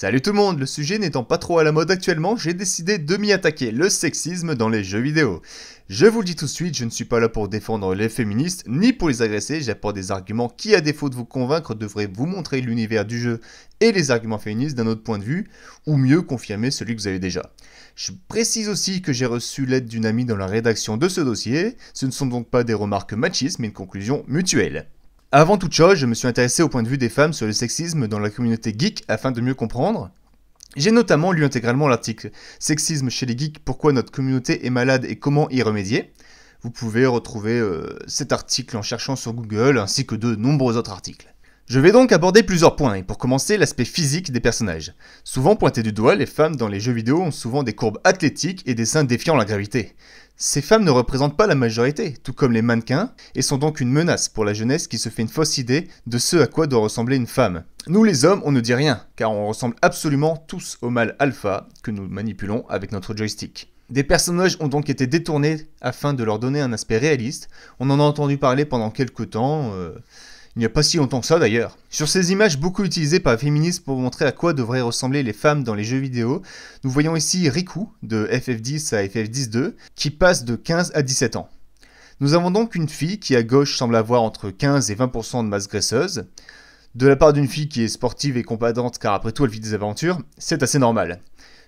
Salut tout le monde, le sujet n'étant pas trop à la mode actuellement, j'ai décidé de m'y attaquer, le sexisme dans les jeux vidéo. Je vous le dis tout de suite, je ne suis pas là pour défendre les féministes, ni pour les agresser, j'apporte des arguments qui, à défaut de vous convaincre, devraient vous montrer l'univers du jeu et les arguments féministes d'un autre point de vue, ou mieux confirmer celui que vous avez déjà. Je précise aussi que j'ai reçu l'aide d'une amie dans la rédaction de ce dossier, ce ne sont donc pas des remarques machistes, mais une conclusion mutuelle. Avant toute chose, je me suis intéressé au point de vue des femmes sur le sexisme dans la communauté geek afin de mieux comprendre. J'ai notamment lu intégralement l'article Sexisme chez les geeks, pourquoi notre communauté est malade et comment y remédier. Vous pouvez retrouver euh, cet article en cherchant sur Google ainsi que de nombreux autres articles. Je vais donc aborder plusieurs points, et pour commencer l'aspect physique des personnages. Souvent pointés du doigt, les femmes dans les jeux vidéo ont souvent des courbes athlétiques et des seins défiant la gravité. Ces femmes ne représentent pas la majorité, tout comme les mannequins, et sont donc une menace pour la jeunesse qui se fait une fausse idée de ce à quoi doit ressembler une femme. Nous les hommes, on ne dit rien, car on ressemble absolument tous au mâle alpha que nous manipulons avec notre joystick. Des personnages ont donc été détournés afin de leur donner un aspect réaliste, on en a entendu parler pendant quelques temps... Euh il n'y a pas si longtemps que ça d'ailleurs. Sur ces images beaucoup utilisées par les féministes pour montrer à quoi devraient ressembler les femmes dans les jeux vidéo, nous voyons ici Riku, de FF10 à ff 12 qui passe de 15 à 17 ans. Nous avons donc une fille qui à gauche semble avoir entre 15 et 20% de masse graisseuse. De la part d'une fille qui est sportive et compadante car après tout elle vit des aventures, c'est assez normal.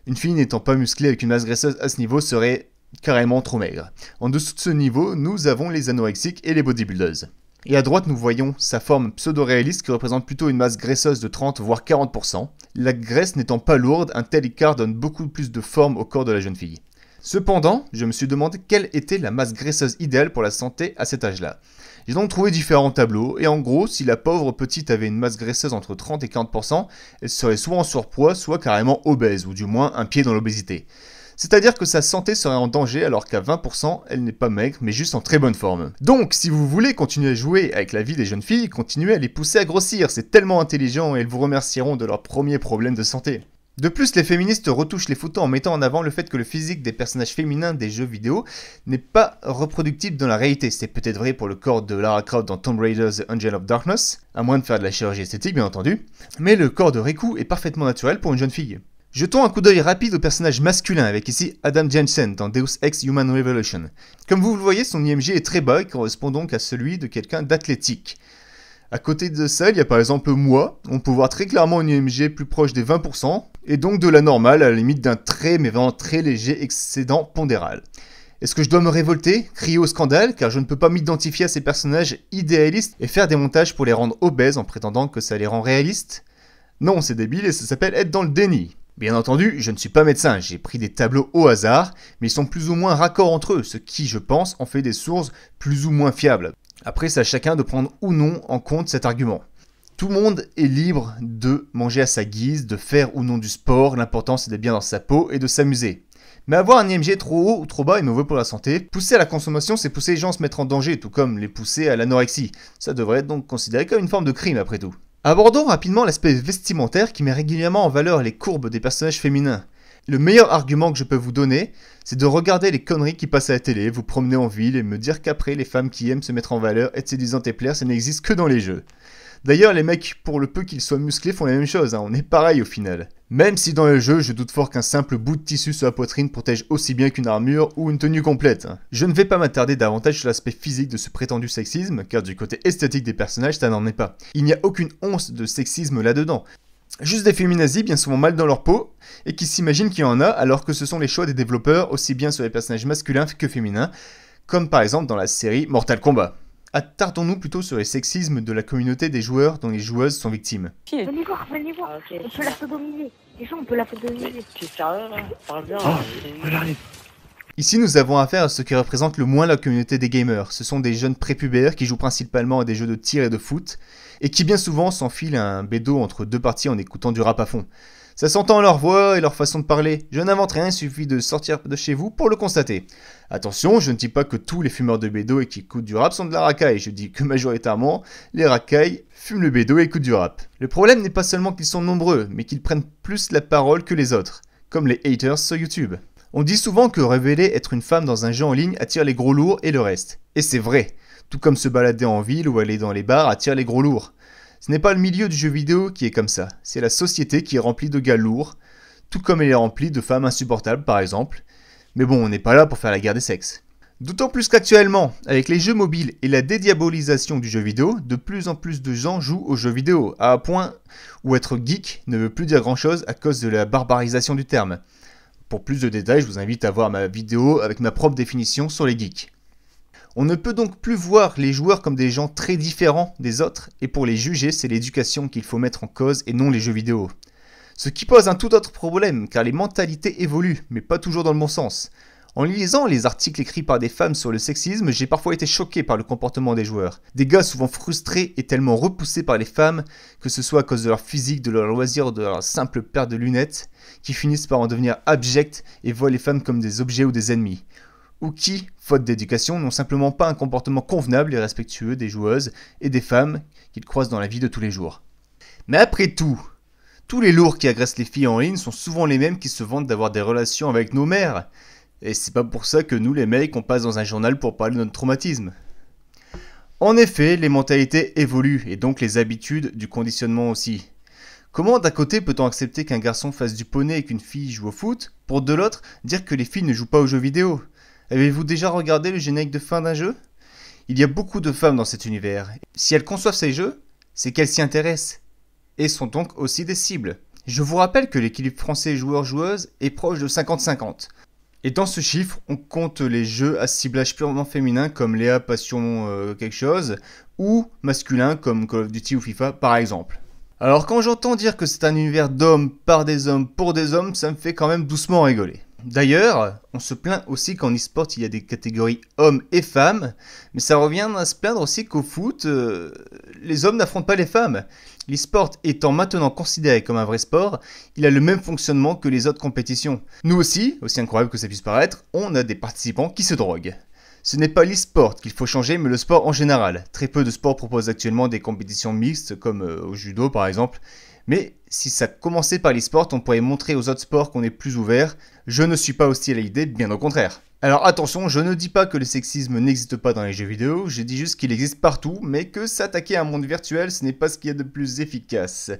Une fille n'étant pas musclée avec une masse graisseuse à ce niveau serait carrément trop maigre. En dessous de ce niveau, nous avons les anorexiques et les bodybuilders. Et à droite, nous voyons sa forme pseudo-réaliste qui représente plutôt une masse graisseuse de 30 voire 40%. La graisse n'étant pas lourde, un tel écart donne beaucoup plus de forme au corps de la jeune fille. Cependant, je me suis demandé quelle était la masse graisseuse idéale pour la santé à cet âge-là. J'ai donc trouvé différents tableaux, et en gros, si la pauvre petite avait une masse graisseuse entre 30 et 40%, elle serait soit en surpoids, soit carrément obèse, ou du moins un pied dans l'obésité. C'est-à-dire que sa santé serait en danger alors qu'à 20%, elle n'est pas maigre mais juste en très bonne forme. Donc, si vous voulez continuer à jouer avec la vie des jeunes filles, continuez à les pousser à grossir, c'est tellement intelligent et elles vous remercieront de leurs premier problème de santé. De plus, les féministes retouchent les photos en mettant en avant le fait que le physique des personnages féminins des jeux vidéo n'est pas reproductible dans la réalité. C'est peut-être vrai pour le corps de Lara Croft dans Tomb Raider The Angel of Darkness, à moins de faire de la chirurgie esthétique bien entendu, mais le corps de Riku est parfaitement naturel pour une jeune fille. Jetons un coup d'œil rapide au personnage masculin avec ici Adam Jensen dans Deus Ex Human Revolution. Comme vous le voyez, son IMG est très bas et correspond donc à celui de quelqu'un d'athlétique. À côté de ça, il y a par exemple moi, on peut voir très clairement un IMG plus proche des 20%, et donc de la normale à la limite d'un très mais vraiment très léger excédent pondéral. Est-ce que je dois me révolter, crier au scandale, car je ne peux pas m'identifier à ces personnages idéalistes et faire des montages pour les rendre obèses en prétendant que ça les rend réalistes Non, c'est débile et ça s'appelle être dans le déni. Bien entendu, je ne suis pas médecin, j'ai pris des tableaux au hasard, mais ils sont plus ou moins raccords entre eux, ce qui, je pense, en fait des sources plus ou moins fiables. Après, c'est à chacun de prendre ou non en compte cet argument. Tout le monde est libre de manger à sa guise, de faire ou non du sport, l'important c'est d'être bien dans sa peau et de s'amuser. Mais avoir un IMG trop haut ou trop bas est mauvais pour la santé. Pousser à la consommation, c'est pousser les gens à se mettre en danger, tout comme les pousser à l'anorexie. Ça devrait être donc considéré comme une forme de crime après tout. Abordons rapidement l'aspect vestimentaire qui met régulièrement en valeur les courbes des personnages féminins. Le meilleur argument que je peux vous donner, c'est de regarder les conneries qui passent à la télé, vous promener en ville et me dire qu'après les femmes qui aiment se mettre en valeur, être séduisantes et plaires, ça n'existe que dans les jeux. D'ailleurs, les mecs, pour le peu qu'ils soient musclés, font la même chose, hein. on est pareil au final. Même si dans le jeu, je doute fort qu'un simple bout de tissu sur la poitrine protège aussi bien qu'une armure ou une tenue complète. Hein. Je ne vais pas m'attarder davantage sur l'aspect physique de ce prétendu sexisme, car du côté esthétique des personnages, ça n'en est pas. Il n'y a aucune once de sexisme là-dedans. Juste des féminazis bien souvent mal dans leur peau et qui s'imaginent qu'il y en a alors que ce sont les choix des développeurs aussi bien sur les personnages masculins que féminins, comme par exemple dans la série Mortal Kombat. Attardons-nous plutôt sur les sexismes de la communauté des joueurs dont les joueuses sont victimes. Venez voir, venez voir, ah, on peut la on peut la ah, Ici, nous avons affaire à ce qui représente le moins la communauté des gamers. Ce sont des jeunes prépubères qui jouent principalement à des jeux de tir et de foot, et qui bien souvent s'enfilent un bédo entre deux parties en écoutant du rap à fond. Ça s'entend leur voix et leur façon de parler. Je n'invente rien, il suffit de sortir de chez vous pour le constater. Attention, je ne dis pas que tous les fumeurs de bédo et qui écoutent du rap sont de la racaille. Je dis que majoritairement, les racailles fument le bédo et écoutent du rap. Le problème n'est pas seulement qu'ils sont nombreux, mais qu'ils prennent plus la parole que les autres, comme les haters sur YouTube. On dit souvent que révéler être une femme dans un jeu en ligne attire les gros lourds et le reste. Et c'est vrai, tout comme se balader en ville ou aller dans les bars attire les gros lourds. Ce n'est pas le milieu du jeu vidéo qui est comme ça, c'est la société qui est remplie de gars lourds, tout comme elle est remplie de femmes insupportables par exemple. Mais bon, on n'est pas là pour faire la guerre des sexes. D'autant plus qu'actuellement, avec les jeux mobiles et la dédiabolisation du jeu vidéo, de plus en plus de gens jouent aux jeux vidéo, à un point où être geek ne veut plus dire grand chose à cause de la barbarisation du terme. Pour plus de détails, je vous invite à voir ma vidéo avec ma propre définition sur les geeks. On ne peut donc plus voir les joueurs comme des gens très différents des autres, et pour les juger, c'est l'éducation qu'il faut mettre en cause et non les jeux vidéo. Ce qui pose un tout autre problème, car les mentalités évoluent, mais pas toujours dans le bon sens. En lisant les articles écrits par des femmes sur le sexisme, j'ai parfois été choqué par le comportement des joueurs. Des gars souvent frustrés et tellement repoussés par les femmes, que ce soit à cause de leur physique, de leur loisir, ou de leur simple paire de lunettes, qui finissent par en devenir abjectes et voient les femmes comme des objets ou des ennemis ou qui, faute d'éducation, n'ont simplement pas un comportement convenable et respectueux des joueuses et des femmes qu'ils croisent dans la vie de tous les jours. Mais après tout, tous les lourds qui agressent les filles en ligne sont souvent les mêmes qui se vantent d'avoir des relations avec nos mères. Et c'est pas pour ça que nous les mecs on passe dans un journal pour parler de notre traumatisme. En effet, les mentalités évoluent et donc les habitudes du conditionnement aussi. Comment d'un côté peut-on accepter qu'un garçon fasse du poney et qu'une fille joue au foot, pour de l'autre dire que les filles ne jouent pas aux jeux vidéo Avez-vous déjà regardé le générique de fin d'un jeu Il y a beaucoup de femmes dans cet univers. Si elles conçoivent ces jeux, c'est qu'elles s'y intéressent et sont donc aussi des cibles. Je vous rappelle que l'équilibre français joueur-joueuse est proche de 50-50. Et dans ce chiffre, on compte les jeux à ciblage purement féminin comme Léa Passion euh, quelque chose ou masculin comme Call of Duty ou FIFA par exemple. Alors quand j'entends dire que c'est un univers d'hommes par des hommes pour des hommes, ça me fait quand même doucement rigoler. D'ailleurs, on se plaint aussi qu'en e-sport il y a des catégories hommes et femmes, mais ça revient à se plaindre aussi qu'au foot, euh, les hommes n'affrontent pas les femmes. L'e-sport étant maintenant considéré comme un vrai sport, il a le même fonctionnement que les autres compétitions. Nous aussi, aussi incroyable que ça puisse paraître, on a des participants qui se droguent. Ce n'est pas l'e-sport qu'il faut changer, mais le sport en général. Très peu de sports proposent actuellement des compétitions mixtes, comme euh, au judo par exemple, mais si ça commençait par l'e-sport, on pourrait montrer aux autres sports qu'on est plus ouvert. Je ne suis pas hostile à l'idée, bien au contraire. Alors attention, je ne dis pas que le sexisme n'existe pas dans les jeux vidéo, je dis juste qu'il existe partout, mais que s'attaquer à un monde virtuel, ce n'est pas ce qu'il y a de plus efficace.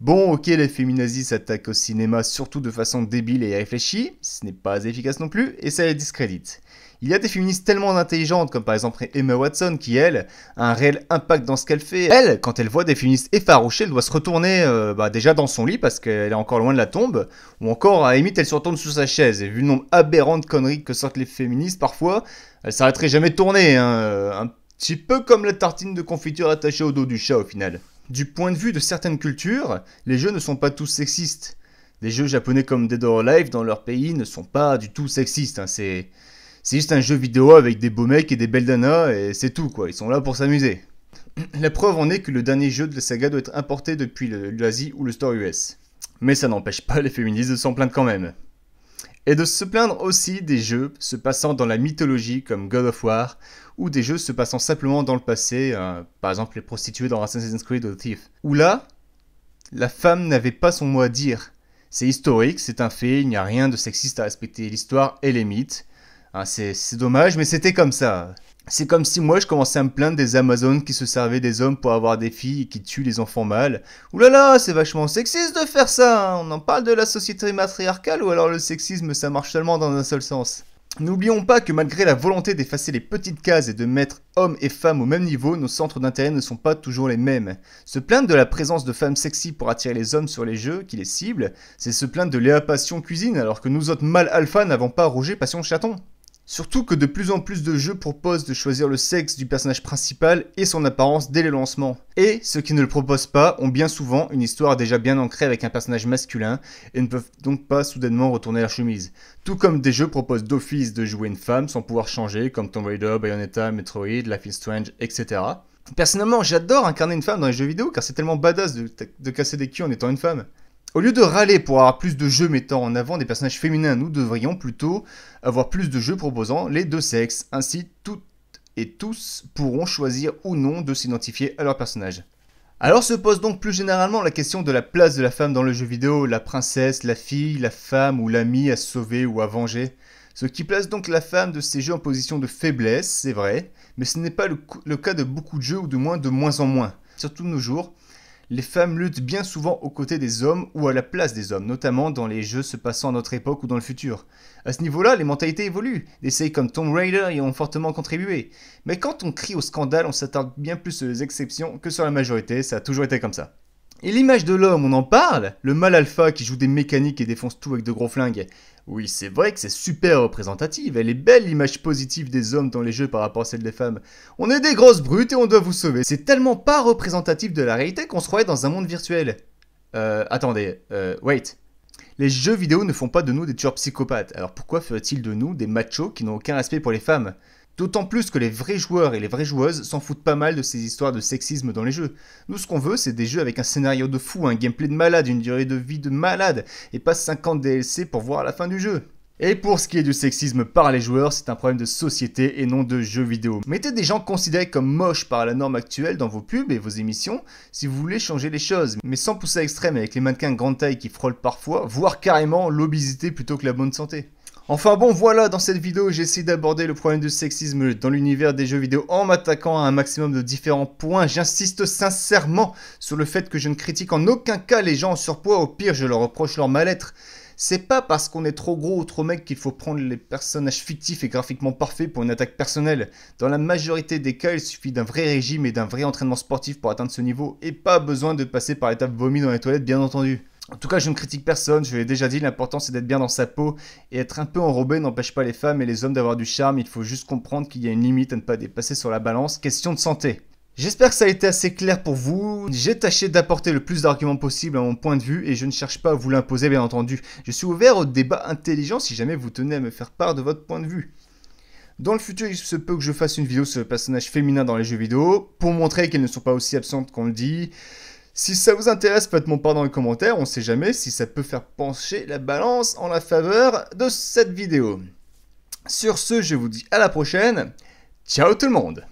Bon, ok, les féminazis s'attaquent au cinéma surtout de façon débile et réfléchie, ce n'est pas efficace non plus, et ça les discrédite. Il y a des féministes tellement intelligentes, comme par exemple Emma Watson, qui elle, a un réel impact dans ce qu'elle fait. Elle, quand elle voit des féministes effarouchées, elle doit se retourner euh, bah, déjà dans son lit parce qu'elle est encore loin de la tombe, ou encore à la elle se retourne sous sa chaise, et vu le nombre aberrant de conneries que sortent les féministes parfois, elle s'arrêterait jamais de tourner, hein. un petit peu comme la tartine de confiture attachée au dos du chat au final. Du point de vue de certaines cultures, les jeux ne sont pas tous sexistes. Des jeux japonais comme Dead or Alive dans leur pays ne sont pas du tout sexistes. Hein. C'est juste un jeu vidéo avec des beaux mecs et des belles et c'est tout quoi. Ils sont là pour s'amuser. La preuve en est que le dernier jeu de la saga doit être importé depuis l'Asie ou le store US. Mais ça n'empêche pas les féministes de s'en plaindre quand même et de se plaindre aussi des jeux se passant dans la mythologie comme God of War, ou des jeux se passant simplement dans le passé, euh, par exemple les prostituées dans Assassin's Creed ou Thief. Où là, la femme n'avait pas son mot à dire. C'est historique, c'est un fait, il n'y a rien de sexiste à respecter l'histoire et les mythes. Hein, c'est dommage, mais c'était comme ça. C'est comme si moi je commençais à me plaindre des Amazones qui se servaient des hommes pour avoir des filles et qui tuent les enfants mâles. Oulala, là là, c'est vachement sexiste de faire ça, hein. on en parle de la société matriarcale ou alors le sexisme ça marche seulement dans un seul sens. N'oublions pas que malgré la volonté d'effacer les petites cases et de mettre hommes et femmes au même niveau, nos centres d'intérêt ne sont pas toujours les mêmes. Se plaindre de la présence de femmes sexy pour attirer les hommes sur les jeux qui les ciblent, c'est se plaindre de Léa Passion Cuisine alors que nous autres mâles alpha n'avons pas Roger Passion Chaton. Surtout que de plus en plus de jeux proposent de choisir le sexe du personnage principal et son apparence dès le lancement. Et ceux qui ne le proposent pas ont bien souvent une histoire déjà bien ancrée avec un personnage masculin et ne peuvent donc pas soudainement retourner leur chemise. Tout comme des jeux proposent d'office de jouer une femme sans pouvoir changer, comme Tomb Raider, Bayonetta, Metroid, Life is Strange, etc. Personnellement, j'adore incarner une femme dans les jeux vidéo car c'est tellement badass de, de casser des culs en étant une femme. Au lieu de râler pour avoir plus de jeux mettant en avant des personnages féminins, nous devrions plutôt avoir plus de jeux proposant les deux sexes. Ainsi, toutes et tous pourront choisir ou non de s'identifier à leur personnage. Alors se pose donc plus généralement la question de la place de la femme dans le jeu vidéo, la princesse, la fille, la femme ou l'ami à sauver ou à venger. Ce qui place donc la femme de ces jeux en position de faiblesse, c'est vrai, mais ce n'est pas le, cas de beaucoup de jeux ou de moins de moins en moins, surtout de nos jours, les femmes luttent bien souvent aux côtés des hommes ou à la place des hommes, notamment dans les jeux se passant à notre époque ou dans le futur. À ce niveau-là, les mentalités évoluent. Des séries comme Tomb Raider y ont fortement contribué. Mais quand on crie au scandale, on s'attarde bien plus aux exceptions que sur la majorité, ça a toujours été comme ça. Et l'image de l'homme, on en parle Le mâle alpha qui joue des mécaniques et défonce tout avec de gros flingues. Oui, c'est vrai que c'est super représentatif. elle est belle l'image positive des hommes dans les jeux par rapport à celle des femmes. On est des grosses brutes et on doit vous sauver. C'est tellement pas représentatif de la réalité qu'on se croyait dans un monde virtuel. Euh, attendez, euh, wait. Les jeux vidéo ne font pas de nous des tueurs psychopathes, alors pourquoi feraient il de nous des machos qui n'ont aucun respect pour les femmes D'autant plus que les vrais joueurs et les vraies joueuses s'en foutent pas mal de ces histoires de sexisme dans les jeux. Nous, ce qu'on veut, c'est des jeux avec un scénario de fou, un gameplay de malade, une durée de vie de malade, et pas 50 DLC pour voir la fin du jeu. Et pour ce qui est du sexisme par les joueurs, c'est un problème de société et non de jeux vidéo. Mettez des gens considérés comme moches par la norme actuelle dans vos pubs et vos émissions si vous voulez changer les choses, mais sans pousser à l'extrême avec les mannequins grande taille qui frôlent parfois, voire carrément l'obésité plutôt que la bonne santé. Enfin bon voilà, dans cette vidéo j'essaie d'aborder le problème du sexisme dans l'univers des jeux vidéo en m'attaquant à un maximum de différents points. J'insiste sincèrement sur le fait que je ne critique en aucun cas les gens en surpoids, au pire je leur reproche leur mal-être. C'est pas parce qu'on est trop gros ou trop mec qu'il faut prendre les personnages fictifs et graphiquement parfaits pour une attaque personnelle. Dans la majorité des cas, il suffit d'un vrai régime et d'un vrai entraînement sportif pour atteindre ce niveau et pas besoin de passer par l'étape vomi dans les toilettes bien entendu. En tout cas, je ne critique personne, je l'ai déjà dit, l'important c'est d'être bien dans sa peau et être un peu enrobé n'empêche pas les femmes et les hommes d'avoir du charme, il faut juste comprendre qu'il y a une limite à ne pas dépasser sur la balance, question de santé. J'espère que ça a été assez clair pour vous. J'ai tâché d'apporter le plus d'arguments possible à mon point de vue et je ne cherche pas à vous l'imposer, bien entendu. Je suis ouvert au débat intelligent si jamais vous tenez à me faire part de votre point de vue. Dans le futur, il se peut que je fasse une vidéo sur le personnage féminin dans les jeux vidéo pour montrer qu'elles ne sont pas aussi absentes qu'on le dit. Si ça vous intéresse, faites moi part dans les commentaires, on sait jamais si ça peut faire pencher la balance en la faveur de cette vidéo. Sur ce, je vous dis à la prochaine. Ciao tout le monde